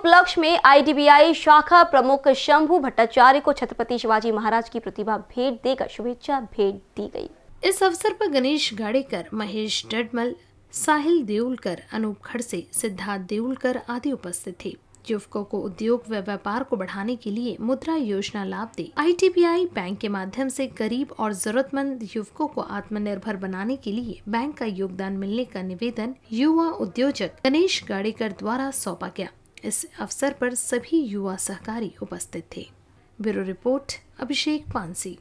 उपलक्ष्य में आईडीबीआई शाखा प्रमुख शंभु भट्टाचार्य को छत्रपति शिवाजी महाराज की प्रतिभा भेंट देकर शुभेच्छा भेंट दी गई इस अवसर पर गणेश गाड़ेकर महेश डडमल साहिल देउलकर अनूप खड़से सिद्धार्थ देउलकर आदि उपस्थित थे युवकों को उद्योग व व्यापार को बढ़ाने के लिए मुद्रा योजना लाभ दे आई बैंक के माध्यम से गरीब और जरूरतमंद युवकों को आत्मनिर्भर बनाने के लिए बैंक का योगदान मिलने का निवेदन युवा उद्योजक गणेश गाड़ेकर द्वारा सौंपा गया इस अवसर पर सभी युवा सहकारी उपस्थित थे ब्यूरो रिपोर्ट अभिषेक पानसी